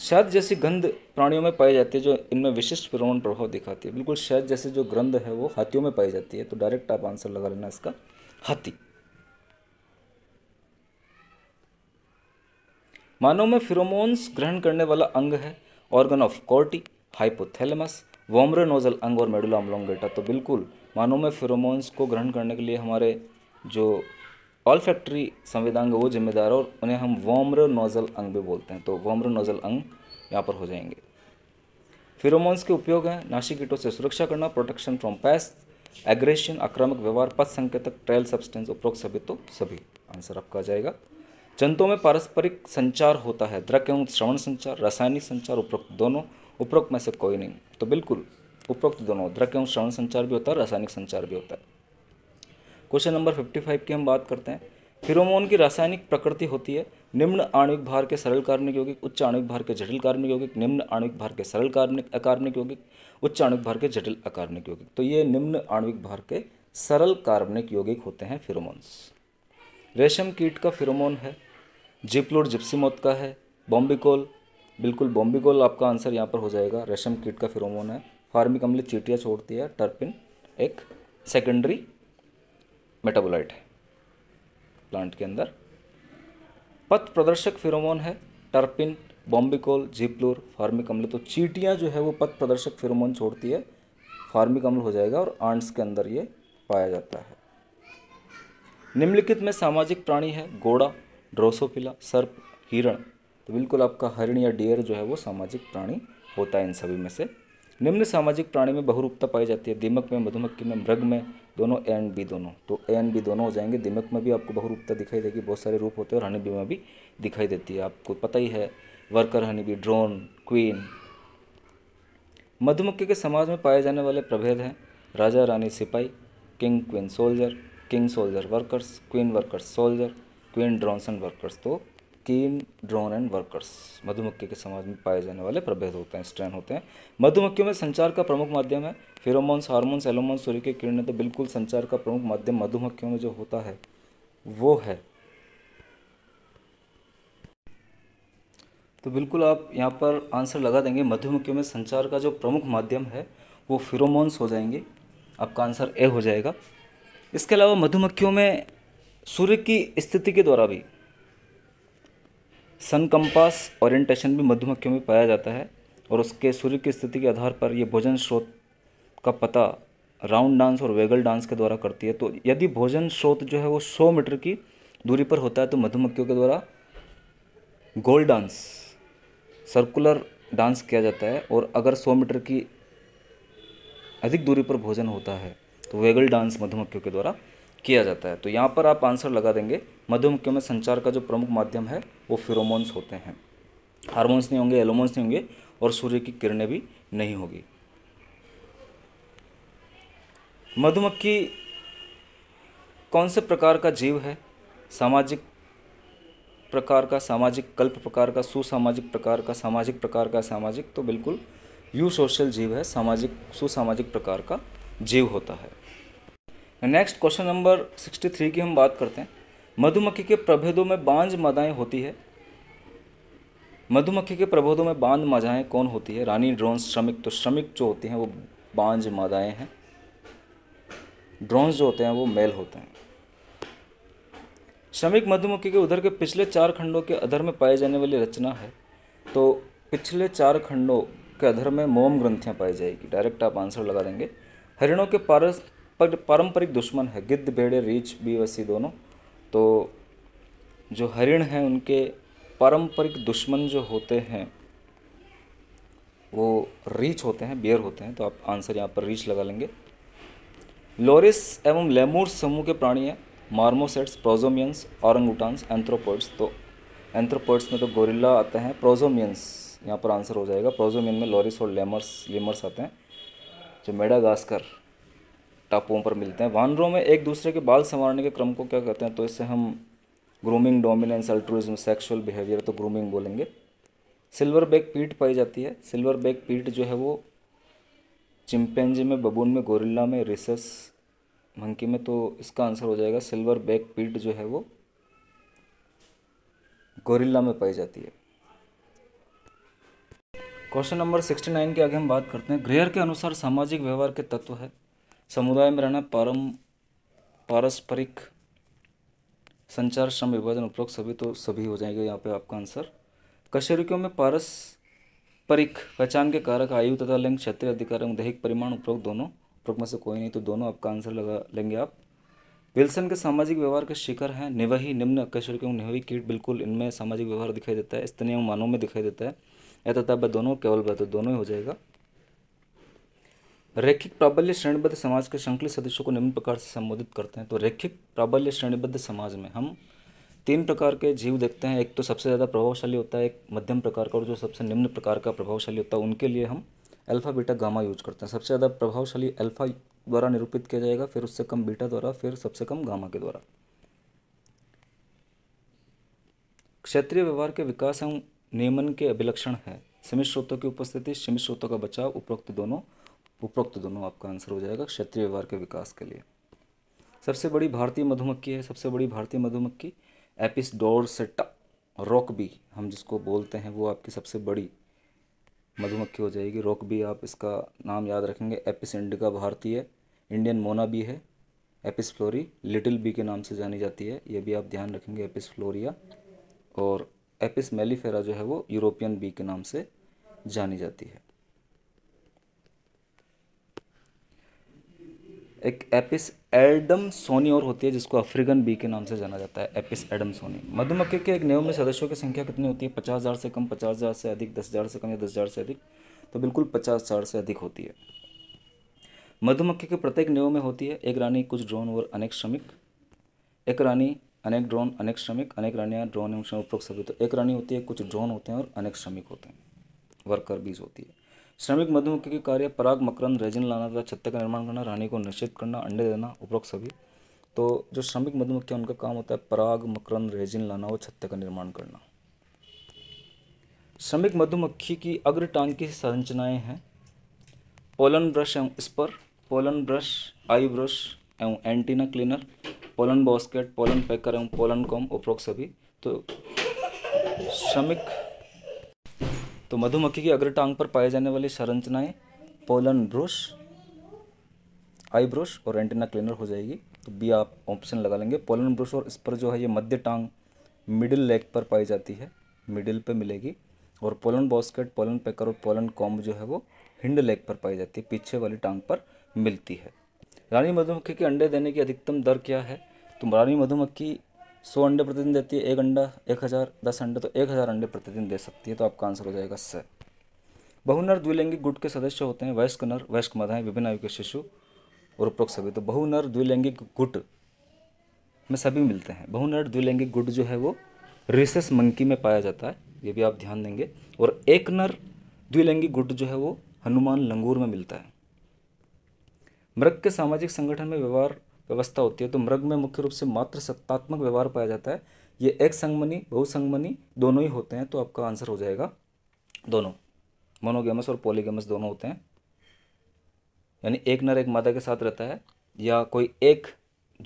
शहद जैसी गंध प्राणियों में पाई जाती है जो इनमें विशिष्ट प्रवण प्रभाव दिखाती है बिल्कुल शहद जैसे जो ग्रंथ है वो हाथियों में पाई जाती है तो डायरेक्ट आप आंसर लगा लेना इसका हाथी मानव में फिरोमोन्स ग्रहण करने वाला अंग है organ of Corti hypothalamus vomeronasal अंग और मेडुला ऑम्लोंगेटा तो बिल्कुल मानव में फिरोमोन्स को ग्रहण करने के लिए हमारे जो ऑल फैक्ट्री संविधान वो जिम्मेदार और उन्हें हम वॉम्र नोज़ल अंग भी बोलते हैं तो वॉम्र नोज़ल अंग यहाँ पर हो जाएंगे फिरोमोन्स के उपयोग हैं नाशी कीटों से सुरक्षा करना प्रोटेक्शन फ्रॉम पैस एग्रेशन आक्रामक व्यवहार पथ संकेतक ट्रायल सब्सटेंस उपरोक्त सभी तो सभी आंसर आपका आ जाएगा जंतुओं में पारस्परिक संचार होता है द्रक एवं श्रवण संचार रासायनिक संचार उपरोक्त दोनों उपरोक्त में से कोई नहीं तो बिल्कुल उपरोक्त दोनों द्रक एवं श्रवण संचार भी होता है रासायनिक संचार भी होता है क्वेश्चन नंबर फिफ्टी फाइव की हम बात करते हैं फिरोमोन की रासायनिक प्रकृति होती है निम्न आणविक भार के सरल कार्मिक यौगिक उच्च आणविक भार के जटिल कार्मिक यौगिक निम्न आणविक भार के सरल कार्मिक अकार्मिक यौगिक उच्च आणविक भार के जटिल अकार्मिक यौगिक तो ये निम्न आणविक भार के सरल कार्बनिक यौगिक होते हैं फिरोमोन्स रेशम कीट का फिरोमोन है जिप्लोड जिप्सीमोत का है बॉम्बिकोल बिल्कुल बॉम्बिकोल आपका आंसर यहाँ पर हो जाएगा रेशम कीट का फिरोमोन है फार्मिक अम्ल चीटियाँ छोड़ती है टर्पिन एक सेकेंडरी मेटाबोलाइट है प्लांट के अंदर पथ प्रदर्शक फिरोमोन है टर्पिन बॉम्बिकोल जीप्लोर फार्मिक अम्ल तो चीटियाँ जो है वो पथ प्रदर्शक फिरोमोन छोड़ती है फार्मिक अम्ल हो जाएगा और आंट्स के अंदर ये पाया जाता है निम्नलिखित में सामाजिक प्राणी है घोड़ा ड्रोसोफिला सर्प हिरण तो बिल्कुल आपका हरिण या डियर जो है वो सामाजिक प्राणी होता है इन सभी में से निम्न सामाजिक प्राणी में बहुरूपता पाई जाती है दीमक में मधुमक्खी में मृग में दोनों ए एंड बी दोनों तो ए एंड बी दोनों हो जाएंगे दिमक में भी आपको बहुरूपता दिखाई देगी बहुत सारे रूप होते हैं और हनी बी में भी दिखाई देती है आपको पता ही है worker honey bee drone queen मधुमक्खी के समाज में पाए जाने वाले प्रभेद हैं राजा रानी सिपाही king queen soldier king soldier workers queen workers soldier queen drones workers तो कीन ड्रोन एंड वर्कर्स मधुमक्खी के समाज में पाए जाने वाले प्रभेद होते हैं स्ट्रैन होते हैं मधुमक्खियों में संचार का प्रमुख माध्यम है फिरोमोन्स हार्मोन्स एलोमोन्स सूर्य की किरण तो बिल्कुल संचार का प्रमुख माध्यम मधुमक्खियों में जो होता है वो है तो बिल्कुल आप यहाँ पर आंसर लगा देंगे मधुमक्खियों में संचार का जो प्रमुख माध्यम है वो फिरोमोन्स हो जाएंगे आपका आंसर ए हो जाएगा इसके अलावा मधुमक्खियों में सूर्य की स्थिति के द्वारा भी सन कंपास ओरिएंटेशन भी मधुमक्खियों में पाया जाता है और उसके सूर्य की स्थिति के आधार पर यह भोजन स्रोत का पता राउंड डांस और वेगल डांस के द्वारा करती है तो यदि भोजन स्रोत जो है वो सौ मीटर की दूरी पर होता है तो मधुमक्खियों के द्वारा गोल डांस सर्कुलर डांस किया जाता है और अगर सौ मीटर की अधिक दूरी पर भोजन होता है तो वेगल डांस मधुमक्खियों के द्वारा किया जाता है तो यहाँ पर आप आंसर लगा देंगे मधुमक्खियों में संचार का जो प्रमुख माध्यम है वो फिरोमोन्स होते हैं हार्मोन्स नहीं होंगे एलोमोन्स नहीं होंगे और सूर्य की किरणें भी नहीं होगी मधुमक्खी कौन से प्रकार का जीव है सामाजिक प्रकार का सामाजिक कल्प प्रकार का सुसामाजिक प्रकार का सामाजिक प्रकार का सामाजिक तो बिल्कुल यू सोशल जीव है सामाजिक सुसामाजिक प्रकार का जीव होता है नेक्स्ट क्वेश्चन नंबर 63 की हम बात करते हैं मधुमक्खी के प्रभेदों में बांझ मादाएं होती है मधुमक्खी के प्रभेदों में बांझ मादाएं कौन होती है रानी ड्रोन श्रमिक तो श्रमिक जो होती हैं वो बांझ मादाएं हैं ड्रोन्स जो होते हैं वो मेल होते हैं श्रमिक मधुमक्खी के उधर के पिछले चार खंडों के अधर में पाए जाने वाली रचना है तो पिछले चार खंडों के अधर में मोम ग्रंथियाँ पाई जाएगी डायरेक्ट आप आंसर लगा देंगे हरिणों के पारस पर पारंपरिक दुश्मन है गिद्ध भेड़े रीछ बीवसी दोनों तो जो हरिण हैं उनके पारंपरिक दुश्मन जो होते हैं वो रीछ होते हैं बियर होते हैं तो आप आंसर यहाँ पर रीछ लगा लेंगे लोरिस एवं लेमूर समूह के प्राणी हैं मार्मोसेट्स प्रोजोमियंस औरंगुटान्स एंथ्रोपोड्स तो एंथ्रोपोड्स में तो गोरिल्ला आते हैं प्रोजोमियंस यहाँ पर आंसर हो जाएगा प्रोजोमियन में लोरिस और लेमर्स लेमर्स आते हैं जो मेडागास्कर टापुओं पर मिलते हैं वानरों में एक दूसरे के बाल संवारने के क्रम को क्या कहते हैं तो इससे हम grooming dominance altruism sexual behaviour तो ग्रूमिंग बोलेंगे सिल्वर बैक पीठ पाई जाती है सिल्वर बैक पीठ जो है वो चिंपेंजी में बबून में गोरिल्ला में रिसस मंकी में तो इसका आंसर हो जाएगा सिल्वर बैक पीट जो है वो गोरिल्ला में पाई जाती है क्वेश्चन नंबर सिक्सटी नाइन की आगे हम बात करते हैं ग्रेयर के अनुसार सामाजिक व्यवहार के तत्व है समुदाय में रहना परम पारस्परिक संचार श्रम विभाजन उपरोक्त सभी तो सभी हो जाएंगे यहाँ पे आपका आंसर कशेरुकियों में पारस्परिक पहचान के कारक आयु तथा लिंग क्षेत्रीय अधिकार एवं दैहिक परिमाण उपरोक्त दोनों उपरोक्त में से कोई नहीं तो दोनों आपका आंसर लगा लेंगे आप विल्सन के सामाजिक व्यवहार के शिखर हैं निवही निम्न कशेरुकियों निवही कीट बिल्कुल इनमें सामाजिक व्यवहार दिखाई देता है स्तनीय मानव में दिखाई देता है या तथा दोनों केवल बता दोनों ही हो जाएगा रैखिक प्राबल्य श्रेणीबद्ध समाज के श्रृंखलित सदस्यों को निम्न प्रकार से संबोधित करते हैं तो रैखिक प्राबल्य श्रेणीबद्ध समाज में हम तीन प्रकार के जीव देखते हैं एक तो सबसे ज़्यादा प्रभावशाली होता है एक मध्यम प्रकार का और जो सबसे निम्न प्रकार का प्रभावशाली होता है उनके लिए हम अल्फ़ा बीटा गामा यूज करते हैं सबसे ज़्यादा प्रभावशाली अल्फ़ा द्वारा निरूपित किया जाएगा फिर उससे कम बीटा द्वारा फिर सबसे कम गामा के द्वारा क्षेत्रीय व्यवहार के विकास एवं नियमन के अभिलक्षण है सीमित स्रोतों की उपस्थिति सीमित स्रोतों का बचाव उपरोक्त दोनों उपरोक्त दोनों आपका आंसर हो जाएगा क्षेत्रीय व्यवहार के विकास के लिए सबसे बड़ी भारतीय मधुमक्खी है सबसे बड़ी भारतीय मधुमक्खी एपिस डोर रॉक बी हम जिसको बोलते हैं वो आपकी सबसे बड़ी मधुमक्खी हो जाएगी रॉक बी आप इसका नाम याद रखेंगे एपिस इंडिका भारतीय इंडियन मोना बी है एपिस फ्लोरी लिटिल बी के नाम से जानी जाती है ये भी आप ध्यान रखेंगे एपिस फ्लोरिया और एपिस मेलीफेरा जो है वो यूरोपियन बी के नाम से जानी जाती है एक एपिस एडम सोनी और होती है जिसको अफ्रीकन बी के नाम से जाना जाता है एपिस एडम सोनी मधुमक्खी के एक नियम में सदस्यों की संख्या कितनी होती है पचास हज़ार से कम पचास हज़ार से अधिक दस हज़ार से कम या दस हज़ार से अधिक तो बिल्कुल पचास हज़ार से अधिक होती है मधुमक्खी के प्रत्येक नियम में होती है एक रानी कुछ ड्रोन और अनेक श्रमिक एक रानी अनेक ड्रोन अनेक श्रमिक अनेक रानियाँ ड्रोन एवं श्रमिक उपयोग सभी तो एक रानी होती है कुछ ड्रोन होते हैं और अनेक श्रमिक होते हैं वर्कर बीज होती है श्रमिक मधुमक्खी के कार्य पराग मकरंद रेजिन लाना तथा छत्ते का निर्माण करना रानी को निश्चित करना अंडे देना उपरोक्त सभी तो जो श्रमिक मधुमक्खी उनका काम होता है पराग मकरंद रेजिन लाना और छत्ते का निर्माण करना श्रमिक मधुमक्खी की अग्र टांग की संरचनाएँ हैं पोलन ब्रश एवं spur pollen brush eye brush एवं antenna cleaner pollen basket pollen packer एवं पोलन कॉम उपरोक्त सभी तो श्रमिक तो मधुमक्खी की अग्र टांग पर पाए जाने वाली संरचनाएं पोलन ब्रश आई ब्रश और एंटीना क्लीनर हो जाएगी तो बी आप ऑप्शन लगा लेंगे पोलन ब्रश और इस पर जो है ये मध्य टांग मिडिल लेग पर पाई जाती है मिडिल पे मिलेगी और पोलन बॉस्केट पोलन पेकर और पोलन कॉम्ब जो है वो हिंड लेग पर पाई जाती है पीछे वाली टांग पर मिलती है रानी मधुमक्खी के अंडे देने की अधिकतम दर क्या है तो रानी मधुमक्खी सौ अंडे प्रतिदिन देती है एक अंडा एक हज़ार दस अंडे तो एक हज़ार अंडे प्रतिदिन दे सकती है तो आपका आंसर हो जाएगा स बहुनर द्विलैंगिक गुट के सदस्य होते हैं वयस्क नर वयस्क माधाएँ विभिन्न आयु के शिशु और उपरोक्त सभी तो बहुनर द्विलैंगिक गुट में सभी मिलते हैं बहुनर द्विलैंगिक गुट जो है वो रिसेस मंकी में पाया जाता है ये भी आप ध्यान देंगे और एक नर द्विलैंगिक गुट जो है वो हनुमान लंगूर में मिलता है मृग के सामाजिक संगठन में व्यवहार व्यवस्था होती है तो मृग में मुख्य रूप से मात्र सत्तात्मक व्यवहार पाया जाता है ये एक संगमनी बहुसंगमनी दोनों ही होते हैं तो आपका आंसर हो जाएगा दोनों मोनोगेमस और पोलीगेमस दोनों होते हैं यानी एक नर एक मादा के साथ रहता है या कोई एक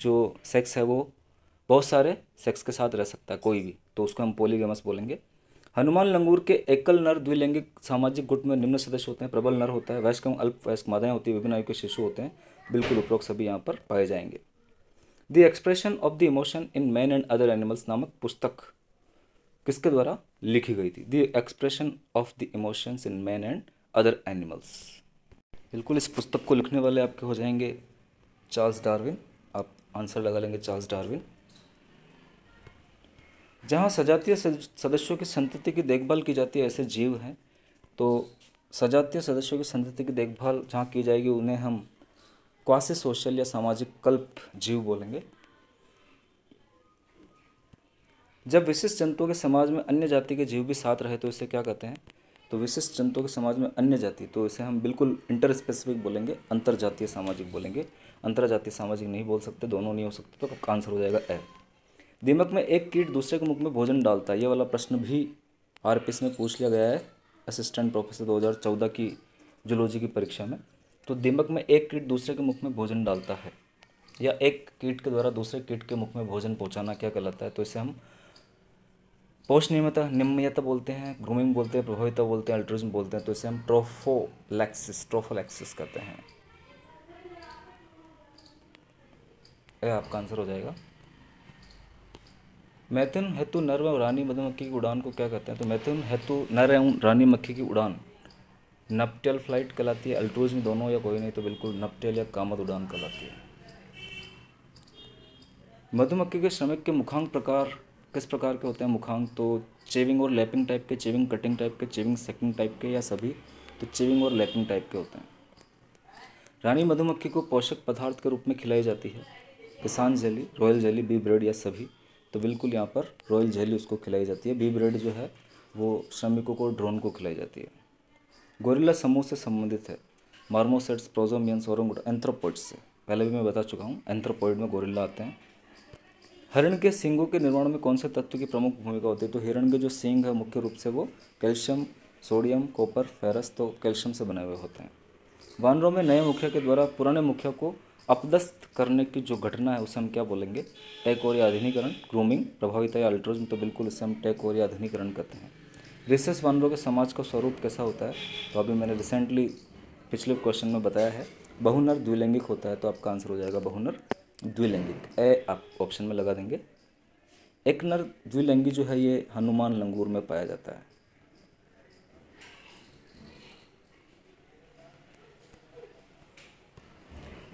जो सेक्स है वो बहुत सारे सेक्स के साथ रह सकता है कोई भी तो उसको हम पोलीगेमस बोलेंगे हनुमान लंगूर के एकल नर द्विलैंगिक सामाजिक गुट में निम्न सदस्य होते हैं प्रबल नर होता है वयस्क अल्प वयस्क मादाएँ होती है विभिन्न आयु के शिशु होते हैं बिल्कुल उपरोक्त सभी यहाँ पर पाए जाएंगे the expression of the emotion in man and other animals नामक पुस्तक किसके द्वारा लिखी गई थी the expression of the emotions in man and other animals बिल्कुल इस पुस्तक को लिखने वाले आपके हो जाएंगे चार्ल्स डार्विन आप आंसर लगा लेंगे चार्ल्स डार्विन जहाँ सजातीय सदस्यों की संतति की देखभाल की जाती है ऐसे जीव हैं तो सजातीय सदस्यों की संतति की देखभाल जहाँ की जाएगी उन्हें हम क्वासे सोशल या सामाजिक कल्प जीव बोलेंगे जब विशिष्ट जंतुओं के समाज में अन्य जाति के जीव भी साथ रहे तो इसे क्या कहते हैं तो विशिष्ट जंतुओं के समाज में अन्य जाति तो इसे हम बिल्कुल इंटर स्पेसिफिक बोलेंगे अंतर जातीय सामाजिक बोलेंगे अंतर जातीय सामाजिक नहीं बोल सकते दोनों नहीं हो सकते तो आपका आंसर हो जाएगा ए दीमक में एक कीट दूसरे के मुख में भोजन डालता है ये वाला प्रश्न भी आर में पूछ लिया गया है असिस्टेंट प्रोफेसर 2014 की जूलॉजी की परीक्षा में तो दीमक में एक कीट दूसरे के मुख में भोजन डालता है या एक कीट के द्वारा दूसरे कीट के मुख में भोजन पहुंचाना क्या कहलाता है तो इसे हम पोष नियमता निम्नता बोलते हैं ग्रूमिंग बोलते हैं प्रभाविता बोलते हैं अल्ट्रिज्म बोलते हैं तो इसे हम ट्रोफोलैक्सिस ट्रोफोलैक्सिस कहते हैं आपका आंसर हो जाएगा मैथुन हेतु नर एवं रानी मधुमक्खी की उड़ान को क्या कहते हैं तो मैथुन हेतु नर एवं रानी मक्खी की उड़ान नपटेल फ्लाइट कहलाती है अल्ट्रोज में दोनों या कोई नहीं तो बिल्कुल नपटेल या कामत उड़ान कहलाती है मधुमक्खी के श्रमिक के मुखांग प्रकार किस प्रकार के होते हैं मुखांग तो चेविंग और लैपिंग टाइप के चेविंग कटिंग टाइप के चेविंग सेकिंग टाइप के या सभी तो चेविंग और लैपिंग टाइप के होते हैं रानी मधुमक्खी को पोषक पदार्थ के रूप में खिलाई जाती है किसान jelly royal jelly bee bread या सभी तो बिल्कुल यहाँ पर रॉयल जेली उसको खिलाई जाती है बी ब्रेड जो है वो श्रमिकों को ड्रोन को खिलाई जाती है गोरिल्ला समूह से संबंधित है मार्मोसेट्स प्रोजोमियंस और एंथ्रोपोइड्स से पहले भी मैं बता चुका हूँ एंथ्रोपोइड में गोरिल्ला आते हैं हरण के सिंगों के निर्माण में कौन से तत्व की प्रमुख भूमिका होती है तो हिरण के जो सिंग है मुख्य रूप से वो कैल्शियम सोडियम कॉपर फेरस तो कैल्शियम से बने हुए होते हैं वानरों में नए मुखिया के द्वारा पुराने मुखिया को अपदस्त करने की जो घटना है उसे हम क्या बोलेंगे टेक और या आधुनिकरण ग्रूमिंग प्रभावित या अल्ट्रोजन तो बिल्कुल इसे हम टेक और या आधुनिकरण कहते हैं रिसेस वानरों के समाज का स्वरूप कैसा होता है तो अभी मैंने रिसेंटली पिछले क्वेश्चन में बताया है बहुनर द्विलैंगिक होता है तो आपका आंसर हो जाएगा बहुनर द्विलैंगिक ए आप ऑप्शन में लगा देंगे एक नर द्विलैंगी जो है ये हनुमान लंगूर में पाया जाता है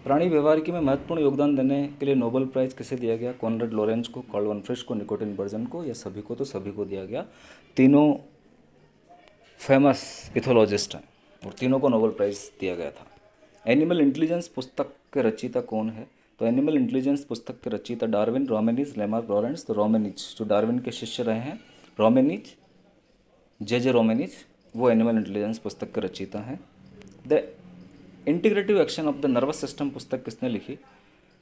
प्राणी व्यवहारिकी में महत्वपूर्ण योगदान देने के लिए नोबेल प्राइज किसे दिया गया कॉनरेड लॉरेंस को कॉल्वन फ्रिश को निकोटिन बर्जन को या सभी को तो सभी को दिया गया तीनों फेमस इथोलॉजिस्ट हैं और तीनों को नोबल प्राइज़ दिया गया था एनिमल इंटेलिजेंस पुस्तक के रचयिता कौन है तो एनिमल इंटेलिजेंस पुस्तक के रचयिता डार्विन रोमेनिज लेमार्क लॉरेंस तो रोमेनिज जो डार्विन के शिष्य रहे हैं रोमेनिज जे जे रोमेनिज वो एनिमल इंटेलिजेंस पुस्तक के रचयिता हैं the integrative action of the nervous system पुस्तक किसने लिखी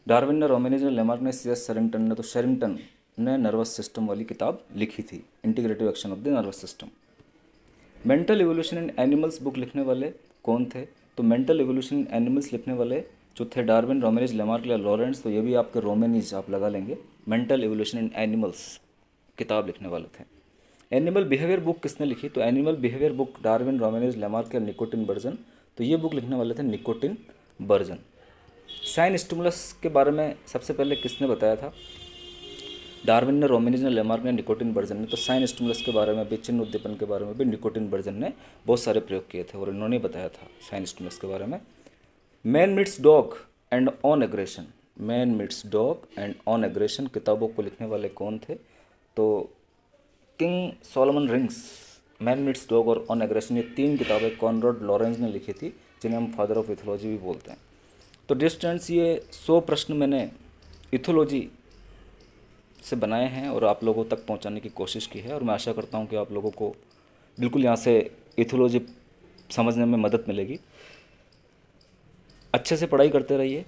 डार्विन ने रोमेनिज ने लेमार्क ने सी एस सरिंगटन ने तो शेरिंगटन ने नर्वस सिस्टम वाली किताब लिखी थी integrative action of the nervous system mental evolution in animals book लिखने वाले कौन थे तो मेंटल इवोल्यूशन इन एनिमल्स लिखने वाले जो थे डार्विन रोमेनिज लेमार्क या लॉरेंस तो ये भी आपके रोमेनिज आप लगा लेंगे मेंटल एवोल्यूशन इन एनिमल्स किताब लिखने वाले थे एनिमल बिहेवियर बुक किसने लिखी तो animal behaviour book Darwin Romanes Lamarck या निकोटिन बर्जन तो ये बुक लिखने वाले थे निकोटिन बर्जन साइन स्टिमुलस के बारे में सबसे पहले किसने बताया था डार्विन ने रोमिनिज ने लेमार्क ने निकोटिन वर्जन ने तो साइन स्टिमुलस के बारे में भी चिन्ह उद्दीपन के बारे में भी निकोटिन वर्जन ने बहुत सारे प्रयोग किए थे और इन्होंने बताया था साइन स्टिमुलस के बारे में man meets dog and on aggression man meets dog and on aggression किताबों को लिखने वाले कौन थे तो king Solomon rings man meets dog और ऑन एग्रेशन ये तीन किताबें कॉनरॉड लॉरेंस ने लिखी थी जिन्हें हम फादर ऑफ इथोलॉजी भी बोलते हैं तो डिस्टेंस ये सौ प्रश्न मैंने इथोलॉजी से बनाए हैं और आप लोगों तक पहुंचाने की कोशिश की है और मैं आशा करता हूं कि आप लोगों को बिल्कुल यहाँ से इथोलॉजी समझने में मदद मिलेगी अच्छे से पढ़ाई करते रहिए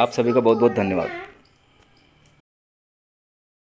आप सभी का बहुत बहुत धन्यवाद